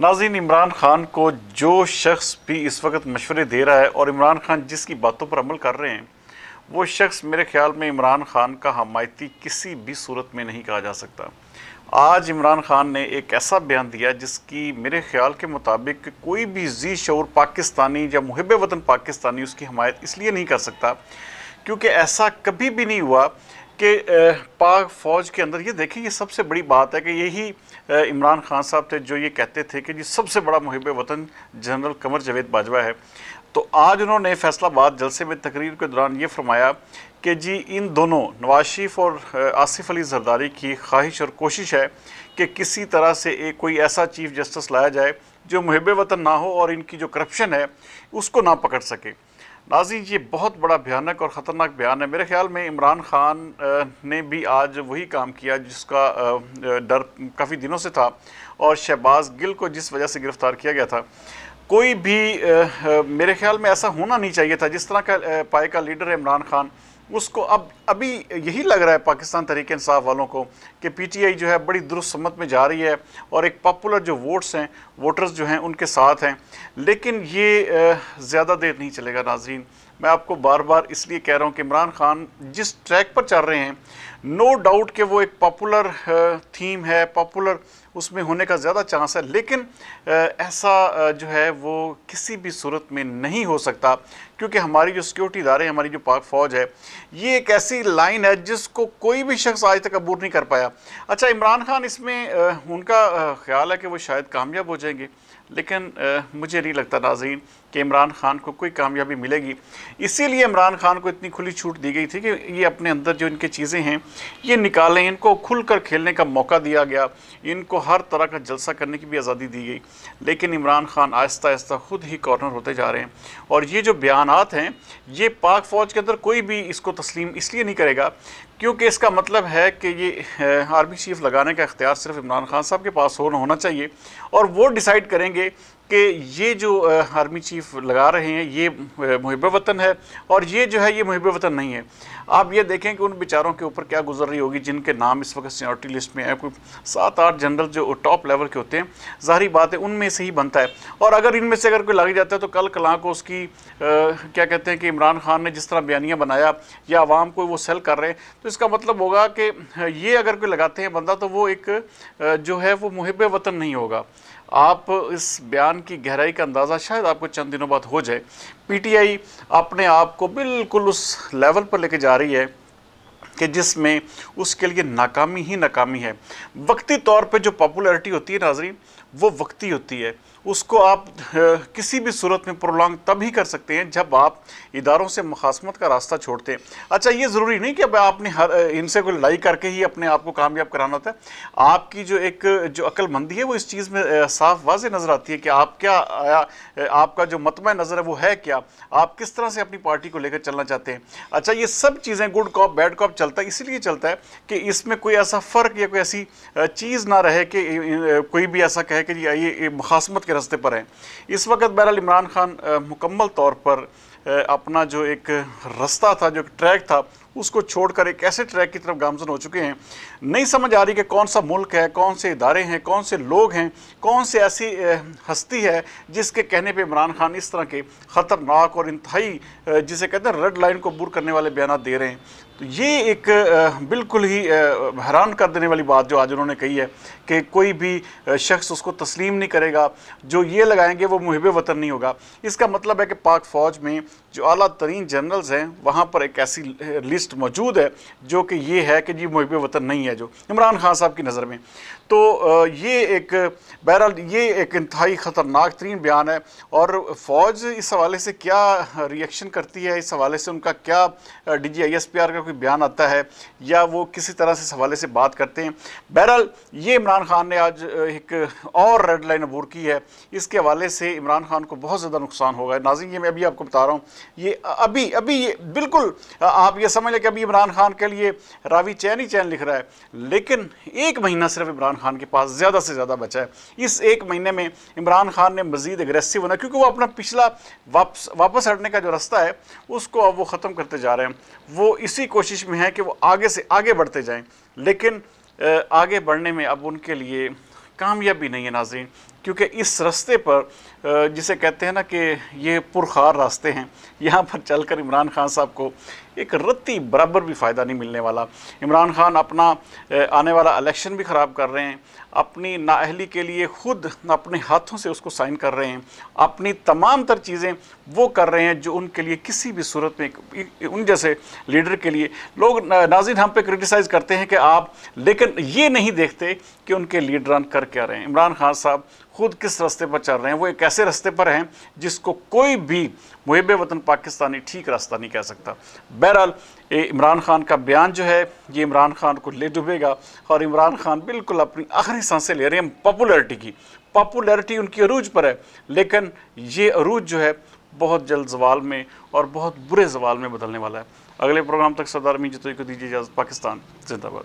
नाजीन इमरान खान को जो शख्स भी इस वक्त मशवरे दे रहा है और इमरान खान जिसकी बातों पर अमल कर रहे हैं वो शख्स मेरे ख्याल में इमरान खान का हमायती किसी भी सूरत में नहीं कहा जा सकता आज इमरान खान ने एक ऐसा बयान दिया जिसकी मेरे ख्याल के मुताबिक कोई भी जी शौर पाकिस्तानी या मुहब वतन पाकिस्तानी उसकी हमायत इसलिए नहीं कर सकता क्योंकि ऐसा कभी भी नहीं हुआ कि पाक फ़ौज के अंदर ये देखें ये सबसे बड़ी बात है कि यही इमरान खान साहब थे जो ये कहते थे कि जी सबसे बड़ा मुहब वतन जनरल कमर जवेद बाजवा है तो आज उन्होंने फैसलाबाद जलसे में तकरीर के दौरान ये फरमाया कि जी इन दोनों नवाज शरीफ और आसिफ अली जरदारी की ख्वाहिश और कोशिश है कि किसी तरह से एक कोई ऐसा चीफ जस्टिस लाया जाए जो मुहब वतन ना हो और इनकी जो करप्शन है उसको ना पकड़ सके नाजी ये बहुत बड़ा भयानक और ख़तरनाक बयान है मेरे ख्याल में इमरान खान ने भी आज वही काम किया जिसका डर काफ़ी दिनों से था और शहबाज गिल को जिस वजह से गिरफ़्तार किया गया था कोई भी आ, मेरे ख्याल में ऐसा होना नहीं चाहिए था जिस तरह का पाए का लीडर इमरान खान उसको अब अभी यही लग रहा है पाकिस्तान तहरीक इंसाफ वालों को कि पीटीआई जो है बड़ी दुरुस्त में जा रही है और एक पॉपुलर जो वोट्स हैं वोटर्स जो हैं उनके साथ हैं लेकिन ये ज़्यादा देर नहीं चलेगा नाजरीन मैं आपको बार बार इसलिए कह रहा हूँ कि इमरान खान जिस ट्रैक पर चल रहे हैं नो डाउट कि वो एक पॉपुलर थीम है पॉपुलर उसमें होने का ज़्यादा चांस है लेकिन ऐसा जो है वो किसी भी सूरत में नहीं हो सकता क्योंकि हमारी जो सिक्योरिटी इदारे हमारी जो पाक फ़ौज है ये एक ऐसी लाइन है जिसको कोई भी शख्स आज तक अबूर नहीं कर पाया अच्छा इमरान खान इसमें उनका ख्याल है कि वो शायद कामयाब हो जाएंगे लेकिन मुझे नहीं लगता नाजीन कि इमरान खान को कोई कामयाबी मिलेगी इसीलिए इमरान खान को इतनी खुली छूट दी गई थी कि ये अपने अंदर जो इनके चीज़ें हैं ये निकालें इनको खुलकर खेलने का मौका दिया गया इनको हर तरह का जलसा करने की भी आज़ादी दी गई लेकिन इमरान खान आहिस्ता आहिस्ता खुद ही कॉर्नर होते जा रहे हैं और ये जो बयान हैं ये पाक फ़ौज के अंदर कोई भी इसको तस्लीम इसलिए नहीं करेगा क्योंकि इसका मतलब है कि ये आर्मी चीफ लगाने का इख्तियार सिर्फ इमरान खान साहब के पास होना चाहिए और वो डिसाइड करेंगे कि ये जो आर्मी चीफ लगा रहे हैं ये मुहब वतन है और ये जो है ये मुहब वतन नहीं है आप ये देखें कि उन बेचारों के ऊपर क्या गुजर रही होगी जिनके नाम इस वक्त सीनियॉरिटी लिस्ट में है कोई सात आठ जनरल जो टॉप लेवल के होते हैं ज़ाहरी बात है उनमें से ही बनता है और अगर इनमें से अगर कोई लग जाता है तो कल कलां को उसकी आ, क्या कहते हैं कि इमरान खान ने जिस तरह बयानियाँ बनाया या आवाम को वो सेल कर रहे हैं तो इसका मतलब होगा कि ये अगर कोई लगाते हैं बंदा तो वो एक जो है वो मुहब वतन नहीं होगा आप इस बयान की गहराई का अंदाज़ा शायद आपको चंद दिनों बाद हो जाए पीटीआई अपने आप को बिल्कुल उस लेवल पर लेके जा रही है कि जिसमें उसके लिए नाकामी ही नाकामी है वक्ती तौर पे जो पॉपुलैरिटी होती है नाजरीन वो वक्ती होती है उसको आप किसी भी सूरत में प्रोलॉन्ग तभी कर सकते हैं जब आप इदारों से मुखासमत का रास्ता छोड़ते हैं अच्छा ये ज़रूरी नहीं कि अब आपने हर इनसे कोई लड़ाई करके ही अपने आप को कामयाब कराना होता है आपकी जो एक जो अक्लमंदी है वो इस चीज़ में साफ वाज नज़र आती है कि आप क्या आया आपका जो मतम नज़र है वो है क्या आप किस तरह से अपनी पार्टी को लेकर चलना चाहते हैं अच्छा ये सब चीज़ें गुड कॉप बैड कॉप चलता है इसीलिए चलता है कि इसमें कोई ऐसा फ़र्क या कोई ऐसी चीज़ ना रहे कि कोई भी ऐसा कहे कि ये मुखासमत के रस्ते पर हैं इस वक्त बहरहाल इमरान खान मुकम्मल तौर पर अपना जो एक रास्ता था जो एक ट्रैक था उसको छोड़कर एक ऐसे ट्रैक की तरफ गामजन हो चुके हैं नहीं समझ आ रही कि कौन सा मुल्क है कौन से इदारे हैं कौन से लोग हैं कौन से ऐसी हस्ती है जिसके कहने पे इमरान खान इस तरह के ख़तरनाक और इंतहाई जिसे कहते हैं रेड लाइन को बुर करने वाले बयान दे रहे हैं तो ये एक बिल्कुल ही हैरान कर देने वाली बात जो आज उन्होंने कही है कि कोई भी शख्स उसको तस्लीम नहीं करेगा जो ये लगाएंगे वो मुहब वतन नहीं होगा इसका मतलब है कि पाक फ़ौज में जो अला तरीन जनरल्स हैं वहाँ पर एक ऐसी लिस्ट मौजूद है जो कि ये है कि जी मुहब वतन नहीं है जो इमरान खान साहब की नज़र में तो ये एक बहरहाल ये एक इंतहाई ख़तरनाक तरीन बयान है और फ़ौज इस हवाले से क्या रिएक्शन करती है इस हवाले से उनका क्या D G I S P R का कोई बयान आता है या वो किसी तरह से इस हवाले से बात करते हैं बहरहाल ये इमरान खान ने आज एक और रेड लाइन अबूर की है इसके हवाले से इमरान खान को बहुत ज़्यादा नुकसान होगा नाजिंग ये मैं अभी आपको बता रहा हूँ ये अभी अभी ये बिल्कुल आप ये समझ लें कि अभी इमरान खान के लिए रावी चैन ही चैन लिख रहा है लेकिन एक महीना सिर्फ इमरान खान के पास ज़्यादा से ज़्यादा बचा है इस एक महीने में इमरान खान ने मज़ीद एग्रेसिव होना क्योंकि वो अपना पिछला वापस वापस हटने का जो रास्ता है उसको अब वो ख़त्म करते जा रहे हैं वो इसी कोशिश में है कि वो आगे से आगे बढ़ते जाएँ लेकिन आगे बढ़ने में अब उनके लिए कामयाबी नहीं है नाजरीन क्योंकि इस रास्ते पर जिसे कहते हैं ना कि ये पुरखार रास्ते हैं यहाँ पर चलकर इमरान खान साहब को एक रत्ती बराबर भी फ़ायदा नहीं मिलने वाला इमरान खान अपना आने वाला इलेक्शन भी ख़राब कर रहे हैं अपनी नाअहली के लिए खुद अपने हाथों से उसको साइन कर रहे हैं अपनी तमाम तर चीज़ें वो कर रहे हैं जो उनके लिए किसी भी सूरत में उन जैसे लीडर के लिए लोग नाजिन हम पे क्रिटिसाइज़ करते हैं कि आप लेकिन ये नहीं देखते कि उनके लीडरान कर क्या रहे हैं इमरान खान साहब खुद किस रास्ते पर चल रहे हैं वो एक ऐसे रास्ते पर हैं जिसको कोई भी मुहब वतन पाकिस्तानी ठीक रास्ता नहीं कह सकता बहरहाल ये इमरान खान का बयान जो है ये इमरान खान को ले डूबेगा और इमरान खान बिल्कुल अपनी आखिरी सांसें ले रहे हैं पॉपुलरिटी की पॉपुलरिटी उनकी अरूज पर है लेकिन ये अरूज जो है बहुत जल्द जवाल में और बहुत बुरे जवाल में बदलने वाला है अगले प्रोग्राम तक सरदार मीजतोई को दीजिए इजाज़त पाकिस्तान जिंदाबाद